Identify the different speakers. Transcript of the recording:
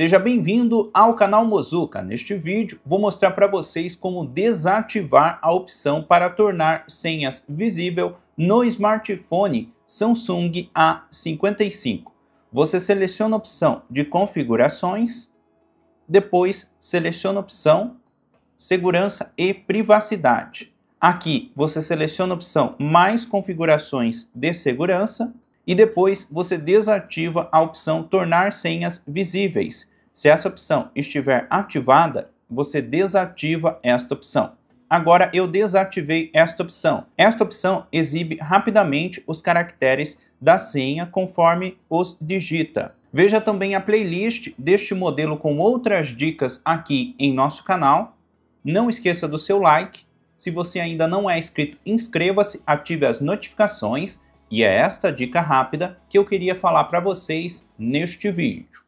Speaker 1: Seja bem-vindo ao canal Mozuka. Neste vídeo vou mostrar para vocês como desativar a opção para tornar senhas visível no smartphone Samsung A55. Você seleciona a opção de configurações, depois seleciona a opção segurança e privacidade. Aqui você seleciona a opção mais configurações de segurança e depois você desativa a opção tornar senhas visíveis. Se essa opção estiver ativada, você desativa esta opção. Agora eu desativei esta opção. Esta opção exibe rapidamente os caracteres da senha conforme os digita. Veja também a playlist deste modelo com outras dicas aqui em nosso canal. Não esqueça do seu like. Se você ainda não é inscrito, inscreva-se, ative as notificações e é esta dica rápida que eu queria falar para vocês neste vídeo.